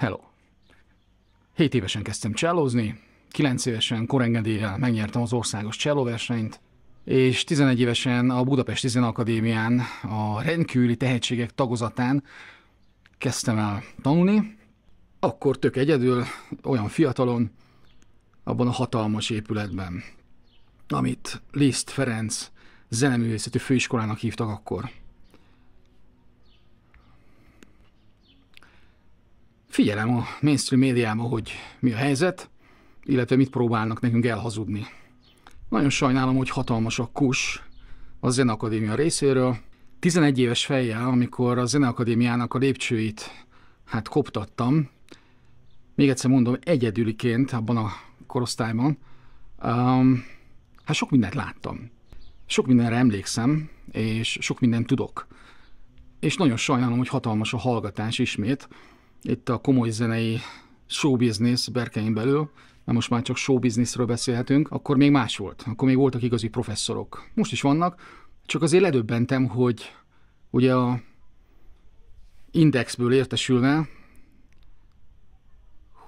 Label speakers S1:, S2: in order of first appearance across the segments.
S1: Hello. 7 évesen kezdtem csellózni, 9 évesen korengedéllyel megnyertem az országos csellóversenyt, és 11 évesen a Budapesti Zeneakadémián a rendkívüli tehetségek tagozatán kezdtem el tanulni, akkor tök egyedül, olyan fiatalon, abban a hatalmas épületben, amit Liszt Ferenc zeneművészeti főiskolának hívtak akkor. Figyelem a mainstream médiában, hogy mi a helyzet, illetve mit próbálnak nekünk elhazudni. Nagyon sajnálom, hogy hatalmas a kus a Zeneakadémia részéről. 11 éves fejjel, amikor a Zeneakadémiának a lépcsőit hát koptattam, még egyszer mondom, egyedüliként abban a korosztályban, um, hát sok mindent láttam. Sok mindenre emlékszem, és sok mindent tudok. És nagyon sajnálom, hogy hatalmas a hallgatás ismét, itt a komoly zenei showbiznisz berkein belül, mert most már csak showbizniszről beszélhetünk, akkor még más volt, akkor még voltak igazi professzorok. Most is vannak, csak azért ledöbbentem, hogy ugye a indexből értesülve,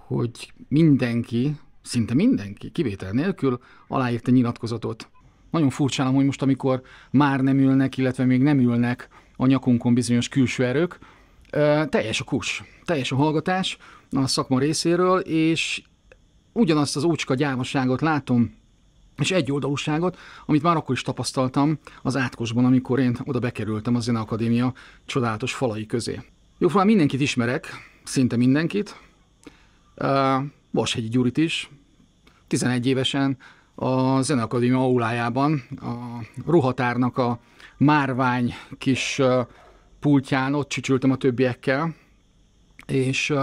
S1: hogy mindenki, szinte mindenki, kivétel nélkül aláírta nyilatkozatot. Nagyon furcsálom, hogy most, amikor már nem ülnek, illetve még nem ülnek a nyakunkon bizonyos külső erők, teljes a kus, teljes a hallgatás a szakma részéről, és ugyanazt az úcska gyávaságot látom, és oldalúságot, amit már akkor is tapasztaltam az átkosban, amikor én oda bekerültem a Akadémia csodálatos falai közé. Jóformán szóval mindenkit ismerek, szinte mindenkit, uh, Vashegyi Gyurit is, 11 évesen a Akadémia aulájában, a ruhatárnak a márvány kis pultján, ott csücsültem a többiekkel, és uh,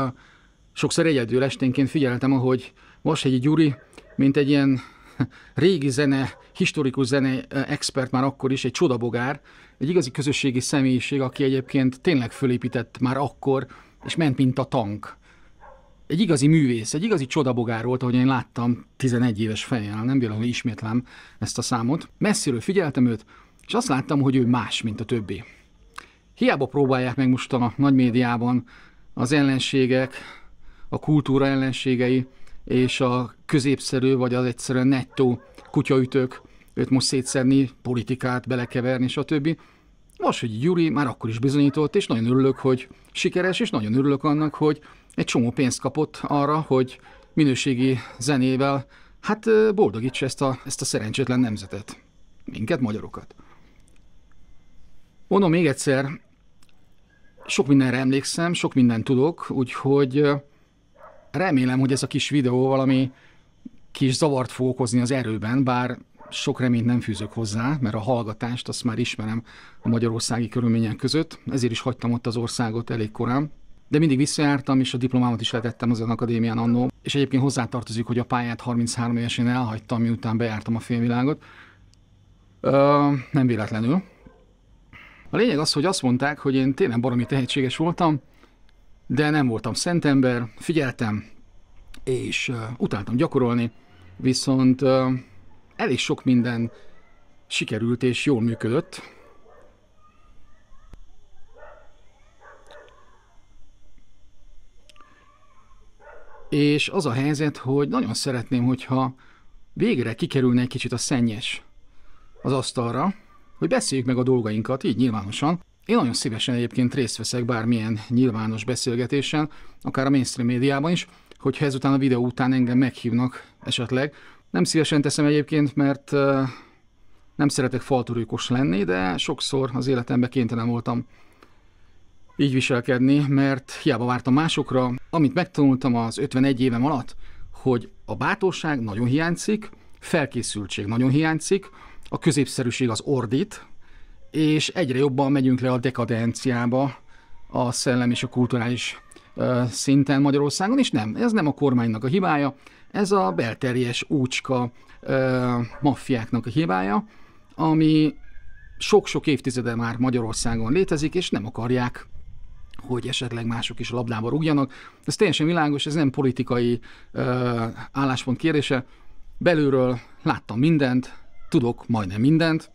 S1: sokszor egyedül esténként figyeltem, ahogy Vashegyi Gyuri, mint egy ilyen régi zene, historikus zene expert már akkor is, egy csodabogár, egy igazi közösségi személyiség, aki egyébként tényleg fölépített már akkor, és ment, mint a tank. Egy igazi művész, egy igazi csodabogár volt, ahogy én láttam 11 éves fejjel, nem hogy ismétlem ezt a számot. Messziről figyeltem őt, és azt láttam, hogy ő más, mint a többi. Hiába próbálják meg most a nagy médiában az ellenségek, a kultúra ellenségei és a középszerű vagy az egyszerűen nettó kutyaütők őt most szétszerni, politikát belekeverni, stb. hogy Gyuri már akkor is bizonyított, és nagyon örülök, hogy sikeres, és nagyon örülök annak, hogy egy csomó pénzt kapott arra, hogy minőségi zenével hát boldogítsa ezt a, ezt a szerencsétlen nemzetet. Minket, magyarokat. Mondom még egyszer, sok mindenre emlékszem, sok mindent tudok, úgyhogy remélem, hogy ez a kis videó valami kis zavart fog okozni az erőben, bár sok reményt nem fűzök hozzá, mert a hallgatást azt már ismerem a magyarországi körülmények között, ezért is hagytam ott az országot elég korán. De mindig visszajártam, és a diplomámat is letettem az akadémián annó. És egyébként hozzátartozik, hogy a pályát 33 évesen elhagytam, miután bejártam a félvilágot. Ö, nem véletlenül, a lényeg az, hogy azt mondták, hogy én tényleg baromi tehetséges voltam, de nem voltam szentember, figyeltem, és uh, utáltam gyakorolni, viszont uh, elég sok minden sikerült és jól működött. És az a helyzet, hogy nagyon szeretném, hogyha végre kikerülne egy kicsit a szennyes az asztalra, hogy beszéljük meg a dolgainkat így nyilvánosan. Én nagyon szívesen egyébként részt veszek bármilyen nyilvános beszélgetésen, akár a mainstream médiában is, hogyha ezután a videó után engem meghívnak esetleg. Nem szívesen teszem egyébként, mert nem szeretek falturőkos lenni, de sokszor az életemben kénytelen voltam így viselkedni, mert hiába vártam másokra. Amit megtanultam az 51 évem alatt, hogy a bátorság nagyon hiányzik, felkészültség nagyon hiányzik, a középszerűség az ordít, és egyre jobban megyünk le a dekadenciába a szellem és a kulturális szinten Magyarországon, és nem, ez nem a kormánynak a hibája, ez a belterjes úcska maffiáknak a hibája, ami sok-sok évtizede már Magyarországon létezik, és nem akarják, hogy esetleg mások is a labdába rúgjanak. Ez teljesen világos, ez nem politikai ö, álláspont kérdése. Belülről láttam mindent, tudok majdnem mindent,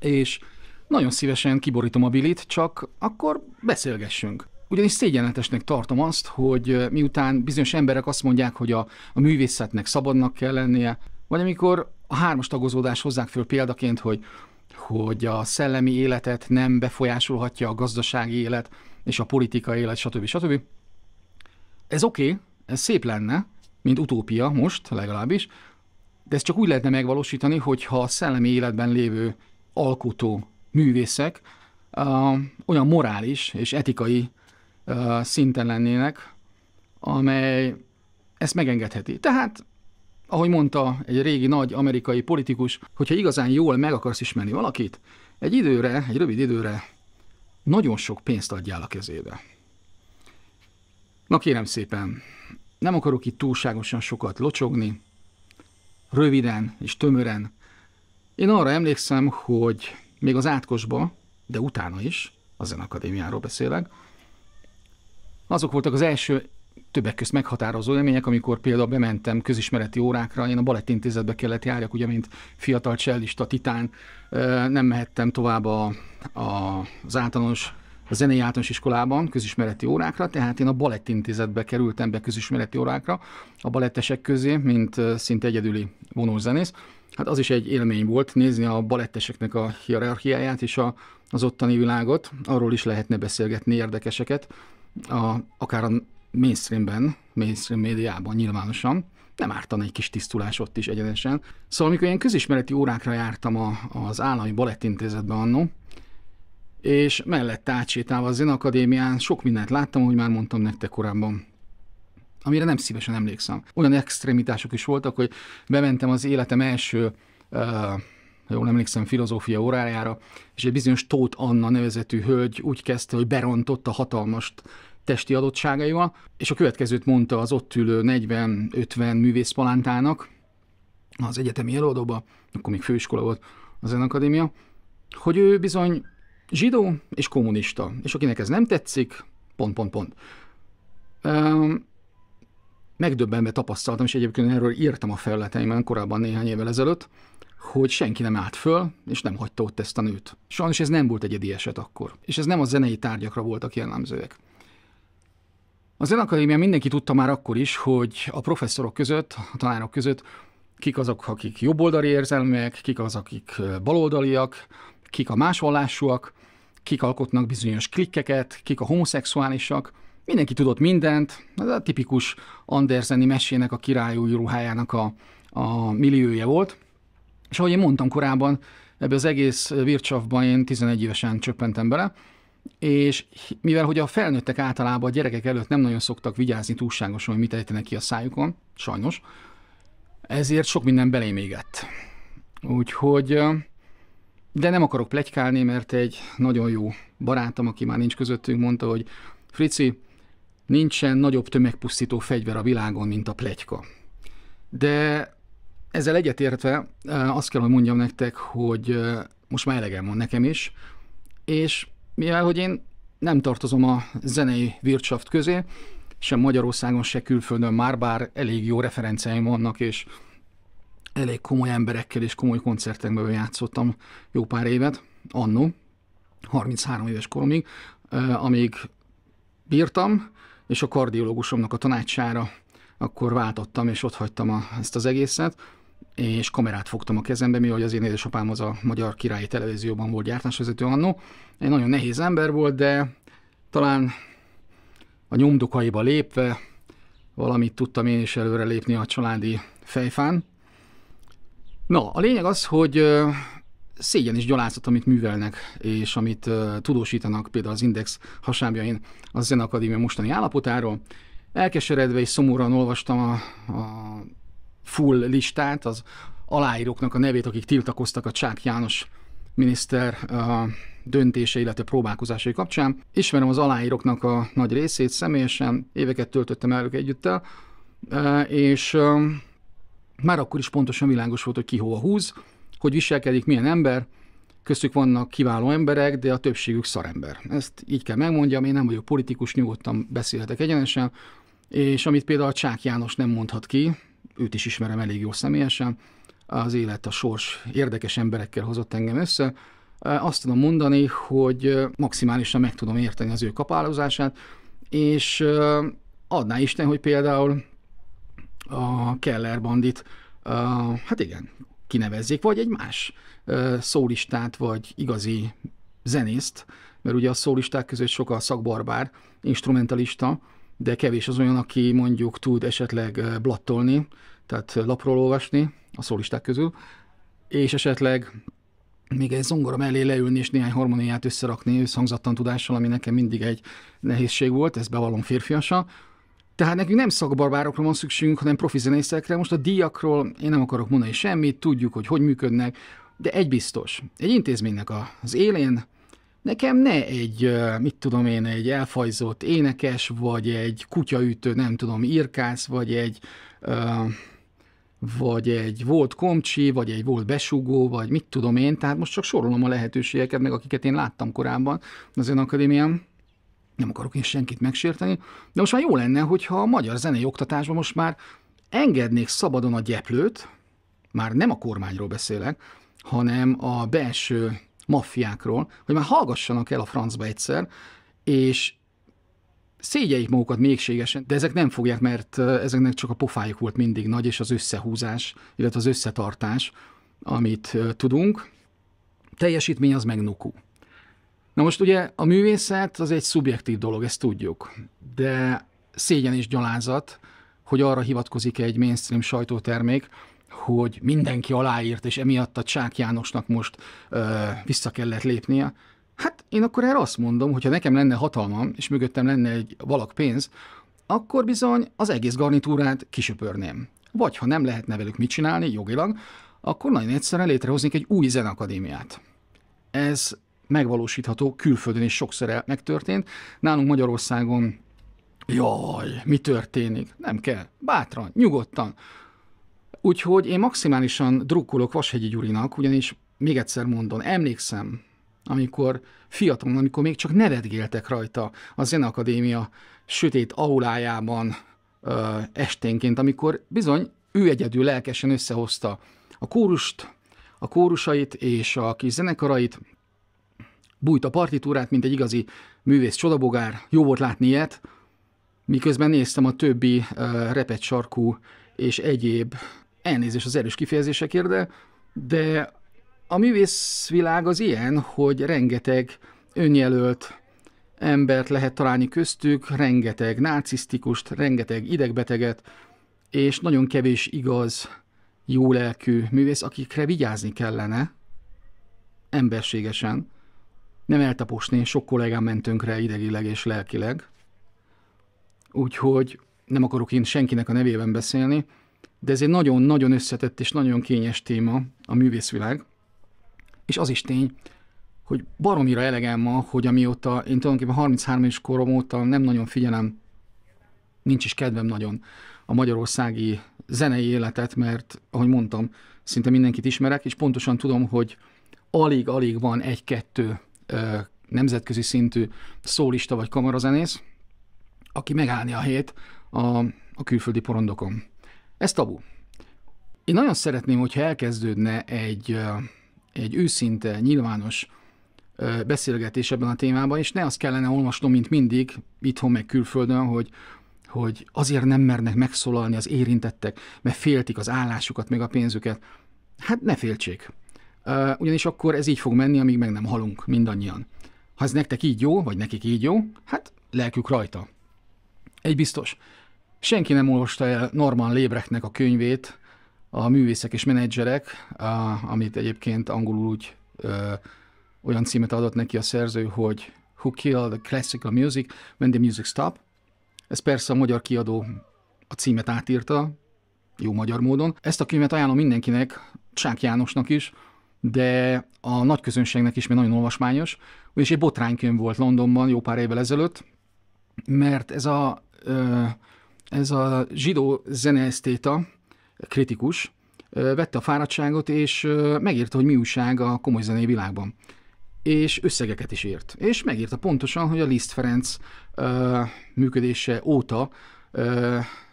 S1: és nagyon szívesen kiborítom a bilit, csak akkor beszélgessünk. Ugyanis szégyenletesnek tartom azt, hogy miután bizonyos emberek azt mondják, hogy a, a művészetnek szabadnak kell lennie, vagy amikor a hármas tagozódás hozzák föl példaként, hogy hogy a szellemi életet nem befolyásolhatja a gazdasági élet és a politikai élet, stb. stb. Ez oké, okay, ez szép lenne, mint utópia most legalábbis, de ezt csak úgy lehetne megvalósítani, hogyha a szellemi életben lévő alkotó művészek uh, olyan morális és etikai uh, szinten lennének, amely ezt megengedheti. Tehát, ahogy mondta egy régi nagy amerikai politikus, hogyha igazán jól meg akarsz ismerni valakit, egy időre, egy rövid időre nagyon sok pénzt adjál a kezébe. Na kérem szépen, nem akarok itt túlságosan sokat locsogni, röviden és tömören. Én arra emlékszem, hogy még az átkosba, de utána is, a Akadémiáról beszélek, azok voltak az első többek közt meghatározó élmények, amikor például bementem közismereti órákra, én a balettintézetbe kellett járjak, ugye, mint fiatal csellista titán, nem mehettem tovább a, a, az általános a zenei általános iskolában közismereti órákra, tehát én a balettintézetbe kerültem be közismereti órákra, a balettesek közé, mint szinte egyedüli vonózenész. Hát az is egy élmény volt nézni a baletteseknek a hierarchiáját és a, az ottani világot, arról is lehetne beszélgetni érdekeseket, a, akár a mainstreamben, mainstream médiában nyilvánosan nem ártan egy kis tisztulás ott is egyenesen. Szóval amikor ilyen közismereti órákra jártam a, az állami balettintézetben annó, és mellette átsétálva a Zeneakadémián sok mindent láttam, ahogy már mondtam nektek korábban amire nem szívesen emlékszem. Olyan extremitások is voltak, hogy bementem az életem első uh, jól emlékszem, filozófia órájára, és egy bizonyos Tóth Anna nevezetű hölgy úgy kezdte, hogy berontott a hatalmas testi adottságaival, és a következőt mondta az ott ülő 40-50 művészpalántának az egyetemi előadóba, akkor még főiskola volt az Akadémia, hogy ő bizony zsidó és kommunista, és akinek ez nem tetszik, pont, pont, pont. megdöbbenve tapasztaltam, és egyébként erről írtam a felületeimen korábban néhány évvel ezelőtt, hogy senki nem állt föl, és nem hagyta ott ezt a nőt. Sajnos ez nem volt egyedi eset akkor, és ez nem a zenei tárgyakra voltak jellemzőek. A zenakadémia mindenki tudta már akkor is, hogy a professzorok között, a tanárok között kik azok, akik jobboldali érzelműek, kik azok, akik baloldaliak, kik a más vallásúak, kik alkotnak bizonyos klikkeket, kik a homoszexuálisak, mindenki tudott mindent, ez a tipikus Andersen-i mesének a királyúj ruhájának a, a milliója volt, és ahogy én mondtam korábban, ebbe az egész vircsavban én 11 évesen csöppentem bele, és mivel hogy a felnőttek általában a gyerekek előtt nem nagyon szoktak vigyázni túlságosan, hogy mit ejtenek ki a szájukon, sajnos, ezért sok minden belém égett. Úgyhogy de nem akarok plegykálni, mert egy nagyon jó barátom, aki már nincs közöttünk, mondta, hogy Frici, nincsen nagyobb tömegpusztító fegyver a világon, mint a plegyka. De ezzel egyetértve azt kell, hogy mondjam nektek, hogy most már elegem van nekem is, és mivel, hogy én nem tartozom a zenei virtsaft közé, sem Magyarországon, se külföldön már, bár elég jó referenceim vannak, és elég komoly emberekkel és komoly koncertekben játszottam jó pár évet, annó, 33 éves koromig, amíg bírtam, és a kardiológusomnak a tanácsára akkor váltottam, és ott hagytam a, ezt az egészet, és kamerát fogtam a kezembe, mivel az én édesapám az a Magyar Királyi Televízióban volt gyártásvezető annó. Egy nagyon nehéz ember volt, de talán a nyomdokaiba lépve valamit tudtam én is előre lépni a családi fejfán, Na, a lényeg az, hogy szégyen is gyalázat, amit művelnek, és amit uh, tudósítanak például az Index hasábjain a Akadémia mostani állapotáról. Elkeseredve és szomorúan olvastam a, a full listát, az aláíróknak a nevét, akik tiltakoztak a Csák János miniszter uh, döntése, illetve próbálkozásai kapcsán. Ismerem az aláíróknak a nagy részét személyesen, éveket töltöttem elők együttel, uh, és már akkor is pontosan világos volt, hogy ki hova húz, hogy viselkedik milyen ember, köztük vannak kiváló emberek, de a többségük szarember. Ezt így kell megmondjam, én nem vagyok politikus, nyugodtan beszélhetek egyenesen, és amit például a Csák János nem mondhat ki, őt is ismerem elég jó személyesen, az élet, a sors érdekes emberekkel hozott engem össze, azt tudom mondani, hogy maximálisan meg tudom érteni az ő kapálozását, és adná Isten, hogy például a Keller bandit, hát igen, kinevezzék, vagy egy más szólistát, vagy igazi zenészt, mert ugye a szólisták között sok a szakbarbár, instrumentalista, de kevés az olyan, aki mondjuk tud esetleg blattolni, tehát lapról olvasni a szólisták közül, és esetleg még egy zongora mellé leülni és néhány harmóniát összerakni összhangzattan tudással, ami nekem mindig egy nehézség volt, ezt bevallom férfiasa, tehát nekünk nem szakbarbárokra van szükségünk, hanem profi zenészekre. Most a díjakról én nem akarok mondani semmit, tudjuk, hogy hogy működnek, de egy biztos, egy intézménynek az élén nekem ne egy, mit tudom én, egy elfajzott énekes, vagy egy kutyaütő, nem tudom, irkász, vagy egy, vagy egy volt komcsi, vagy egy volt besugó, vagy mit tudom én, tehát most csak sorolom a lehetőségeket, meg akiket én láttam korábban az akadémián nem akarok én senkit megsérteni, de most már jó lenne, hogyha a magyar zenei oktatásban most már engednék szabadon a gyeplőt, már nem a kormányról beszélek, hanem a belső maffiákról, hogy már hallgassanak el a francba egyszer, és szégyeljék magukat mégségesen, de ezek nem fogják, mert ezeknek csak a pofájuk volt mindig nagy, és az összehúzás, illetve az összetartás, amit tudunk. Teljesítmény az megnukul. Na most ugye a művészet az egy szubjektív dolog, ezt tudjuk, de szégyen és gyalázat, hogy arra hivatkozik egy mainstream sajtótermék, hogy mindenki aláírt, és emiatt a Csák Jánosnak most ö, vissza kellett lépnie. Hát én akkor erre azt mondom, hogy ha nekem lenne hatalmam, és mögöttem lenne egy valak pénz, akkor bizony az egész garnitúrát kisöpörném. Vagy ha nem lehetne velük mit csinálni jogilag, akkor nagyon egyszerűen létrehoznék egy új zenakadémiát. Ez megvalósítható, külföldön is sokszor megtörtént. Nálunk Magyarországon, jaj, mi történik? Nem kell, bátran, nyugodtan. Úgyhogy én maximálisan drukkolok Vashegyi Gyurinak, ugyanis még egyszer mondom, emlékszem, amikor fiatalon, amikor még csak nevetgéltek rajta a Zeneakadémia sötét aulájában ö, esténként, amikor bizony ő egyedül lelkesen összehozta a kórust, a kórusait és a kis zenekarait, bújt a partitúrát, mint egy igazi művész csodabogár, jó volt látni ilyet, miközben néztem a többi uh, repet sarkú és egyéb elnézés az erős kifejezésekért, de, de a művészvilág az ilyen, hogy rengeteg önjelölt embert lehet találni köztük, rengeteg narcisztikust, rengeteg idegbeteget, és nagyon kevés igaz, jó lelkű művész, akikre vigyázni kellene, emberségesen nem eltaposni, sok kollégám mentünk rá idegileg és lelkileg, úgyhogy nem akarok én senkinek a nevében beszélni, de ez egy nagyon-nagyon összetett és nagyon kényes téma a művészvilág, és az is tény, hogy baromira elegem ma, hogy amióta én tulajdonképpen 33 éves korom óta nem nagyon figyelem, nincs is kedvem nagyon a magyarországi zenei életet, mert ahogy mondtam, szinte mindenkit ismerek, és pontosan tudom, hogy alig-alig van egy-kettő nemzetközi szintű szólista vagy kamarazenész, aki megállni a hét a, a külföldi porondokon. Ez tabu. Én nagyon szeretném, hogyha elkezdődne egy, egy őszinte, nyilvános beszélgetés ebben a témában, és ne azt kellene olvasnom, mint mindig, itthon meg külföldön, hogy, hogy azért nem mernek megszólalni az érintettek, mert féltik az állásukat, meg a pénzüket. Hát ne féltsék ugyanis akkor ez így fog menni, amíg meg nem halunk mindannyian. Ha ez nektek így jó, vagy nekik így jó, hát lelkük rajta. Egy biztos, senki nem olvasta el Norman Lébrechtnek a könyvét, a művészek és menedzserek, a, amit egyébként angolul úgy ö, olyan címet adott neki a szerző, hogy Who Killed the Classical Music When the Music Stop. Ez persze a magyar kiadó a címet átírta, jó magyar módon. Ezt a könyvet ajánlom mindenkinek, Csák Jánosnak is, de a nagy közönségnek is még nagyon olvasmányos, és egy botránykönyv volt Londonban jó pár évvel ezelőtt, mert ez a, ez a zsidó zeneesztéta, kritikus, vette a fáradtságot, és megírta, hogy mi újság a komoly zenei világban. És összegeket is írt. És megírta pontosan, hogy a Liszt Ferenc működése óta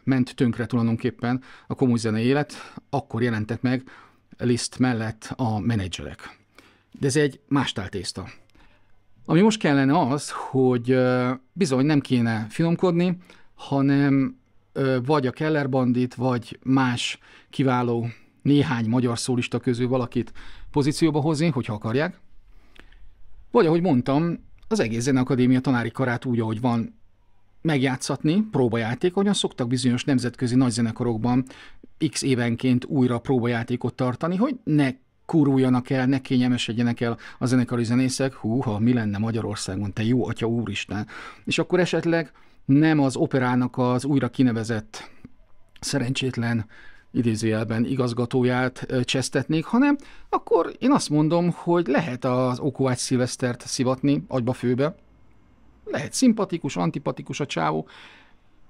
S1: ment tönkre tulajdonképpen a komoly zenei élet, akkor jelentett meg liszt mellett a menedzserek. De ez egy más tészta. Ami most kellene az, hogy bizony nem kéne finomkodni, hanem vagy a Keller Bandit, vagy más kiváló néhány magyar szólista közül valakit pozícióba hozni, hogyha akarják. Vagy ahogy mondtam, az egész Zeneakadémia tanári karát úgy, ahogy van, megjátszatni, próbajáték, ahogyan szoktak bizonyos nemzetközi nagyzenekarokban x évenként újra próbajátékot tartani, hogy ne kuruljanak el, ne kényelmesedjenek el a zenekari zenészek, húha, mi lenne Magyarországon, te jó atya úristen. És akkor esetleg nem az operának az újra kinevezett szerencsétlen idézőjelben igazgatóját csesztetnék, hanem akkor én azt mondom, hogy lehet az Okovács Szilvesztert szivatni agyba főbe, lehet szimpatikus, antipatikus a csávó,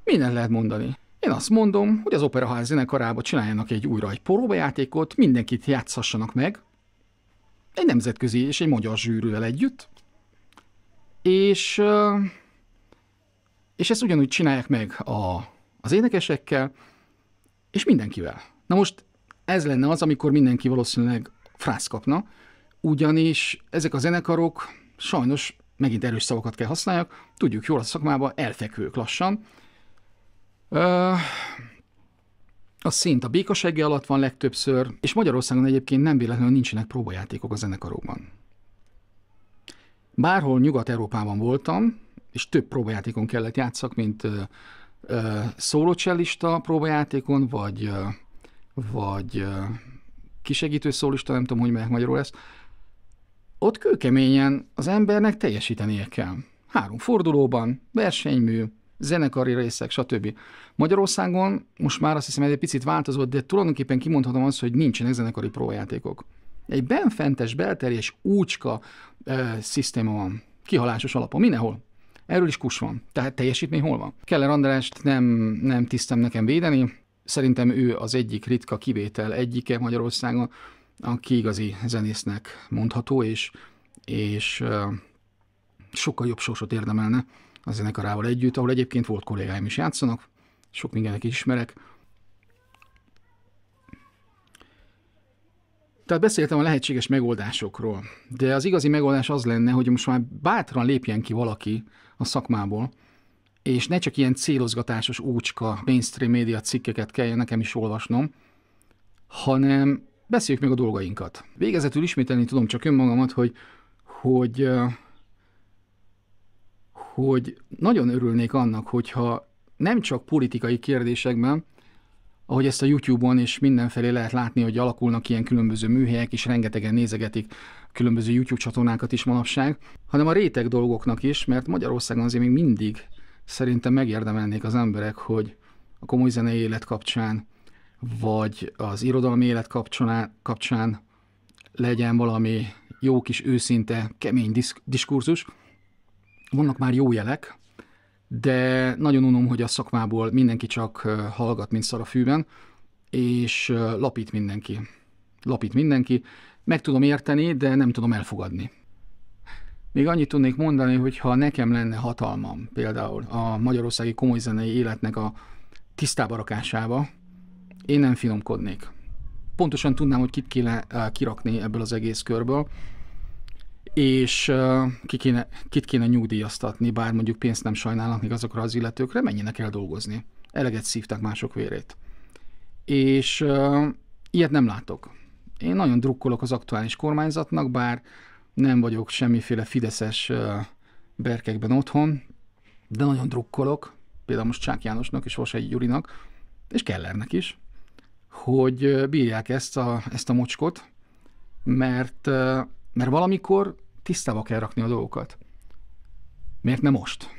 S1: minden lehet mondani. Én azt mondom, hogy az Operaház zenekarába csináljanak egy újra egy próbajátékot, mindenkit játszhassanak meg, egy nemzetközi és egy magyar zsűrűvel együtt, és, és ezt ugyanúgy csinálják meg a, az énekesekkel, és mindenkivel. Na most ez lenne az, amikor mindenki valószínűleg frász kapna, ugyanis ezek a zenekarok sajnos megint erős szavakat kell használjak, tudjuk jól a szakmában, elfekvők lassan. a szint a békasegge alatt van legtöbbször, és Magyarországon egyébként nem véletlenül nincsenek próbajátékok a zenekarokban. Bárhol Nyugat-Európában voltam, és több próbajátékon kellett játszak, mint szólócsellista próbajátékon, vagy, ö, vagy ö, kisegítő szólista, nem tudom, hogy melyek magyarul ezt, ott kőkeményen az embernek teljesítenie kell. Három fordulóban, versenymű, zenekari részek, stb. Magyarországon most már azt hiszem, ez egy picit változott, de tulajdonképpen kimondhatom azt, hogy nincsenek zenekari prójátékok. Egy benfentes, belterjes, úcska e, szisztéma van. Kihalásos alapon, mindenhol. Erről is kus van. Tehát teljesítmény hol van? Keller Andrást nem, nem tisztem nekem védeni. Szerintem ő az egyik ritka kivétel egyike Magyarországon, aki igazi zenésznek mondható, és, és sokkal jobb sorsot érdemelne a zenekarával együtt, ahol egyébként volt kollégáim is játszanak, sok mindenek is ismerek. Tehát beszéltem a lehetséges megoldásokról, de az igazi megoldás az lenne, hogy most már bátran lépjen ki valaki a szakmából, és ne csak ilyen célozgatásos úcska mainstream média cikkeket kelljen nekem is olvasnom, hanem Beszéljük meg a dolgainkat. Végezetül ismételni tudom csak önmagamat, hogy, hogy, hogy nagyon örülnék annak, hogyha nem csak politikai kérdésekben, ahogy ezt a YouTube-on és mindenfelé lehet látni, hogy alakulnak ilyen különböző műhelyek, és rengetegen nézegetik különböző YouTube csatornákat is manapság, hanem a réteg dolgoknak is, mert Magyarországon azért még mindig szerintem megérdemelnék az emberek, hogy a komoly zenei élet kapcsán vagy az irodalmi élet kapcsán, kapcsán legyen valami jó kis őszinte, kemény diszk, diskurzus. Vannak már jó jelek, de nagyon unom, hogy a szakmából mindenki csak hallgat, mint szar a fűben, és lapít mindenki. Lapít mindenki. Meg tudom érteni, de nem tudom elfogadni. Még annyit tudnék mondani, hogy ha nekem lenne hatalmam például a magyarországi komoly zenei életnek a tisztába rakásába, én nem finomkodnék. Pontosan tudnám, hogy kit kéne eh, kirakni ebből az egész körből, és eh, ki kéne, kit kéne nyugdíjaztatni, bár mondjuk pénzt nem sajnálnak még azokra az illetőkre, menjenek el dolgozni. Eleget szívták mások vérét. És uh, ilyet nem látok. Én nagyon drukkolok az aktuális kormányzatnak, bár nem vagyok semmiféle fideszes uh, berkekben otthon, de nagyon drukkolok, például most Csák Jánosnak és Vasai Gyurinak, és Kellernek is hogy bírják ezt a, ezt a mocskot, mert, mert valamikor tisztába kell rakni a dolgokat. Miért nem most?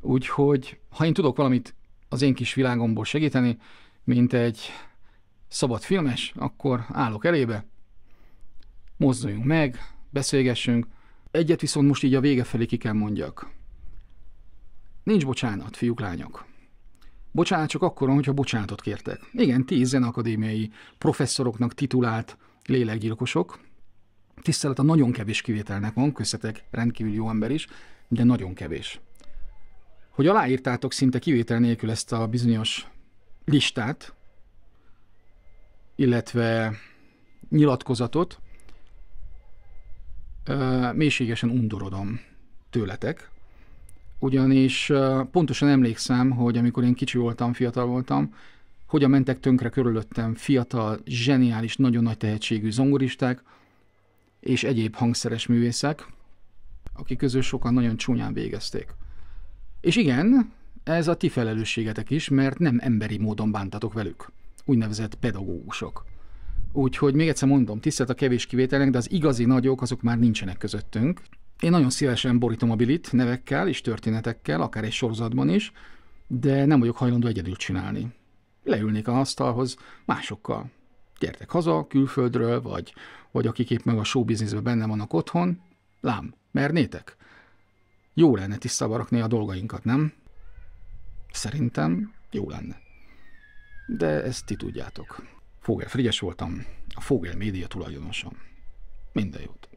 S1: Úgyhogy, ha én tudok valamit az én kis világomból segíteni, mint egy szabad filmes, akkor állok elébe, mozduljunk meg, beszélgessünk. Egyet viszont most így a vége felé ki kell mondjak. Nincs bocsánat, fiúk, lányok. Bocsánat csak akkor, hogyha bocsánatot kértek. Igen, tíz zenakadémiai professzoroknak titulált lélekgyilkosok. Tisztelet a nagyon kevés kivételnek van, köztetek rendkívül jó ember is, de nagyon kevés. Hogy aláírtátok szinte kivétel nélkül ezt a bizonyos listát, illetve nyilatkozatot, mélységesen undorodom tőletek, ugyanis pontosan emlékszem, hogy amikor én kicsi voltam, fiatal voltam, hogyan mentek tönkre körülöttem fiatal, zseniális, nagyon nagy tehetségű zongoristák és egyéb hangszeres művészek, akik közül sokan nagyon csúnyán végezték. És igen, ez a ti felelősségetek is, mert nem emberi módon bántatok velük, úgynevezett pedagógusok. Úgyhogy még egyszer mondom, tisztelt a kevés kivételnek, de az igazi nagyok azok már nincsenek közöttünk, én nagyon szívesen borítom a bilit nevekkel és történetekkel, akár egy sorozatban is, de nem vagyok hajlandó egyedül csinálni. Leülnék a asztalhoz másokkal. Gyertek haza, külföldről, vagy, vagy akik épp meg a showbizniszben benne vannak otthon. Lám, mernétek? Jó lenne tisztába rakni a dolgainkat, nem? Szerintem jó lenne. De ezt ti tudjátok. Fogel Frigyes voltam, a Fogel média tulajdonosom. Minden jót.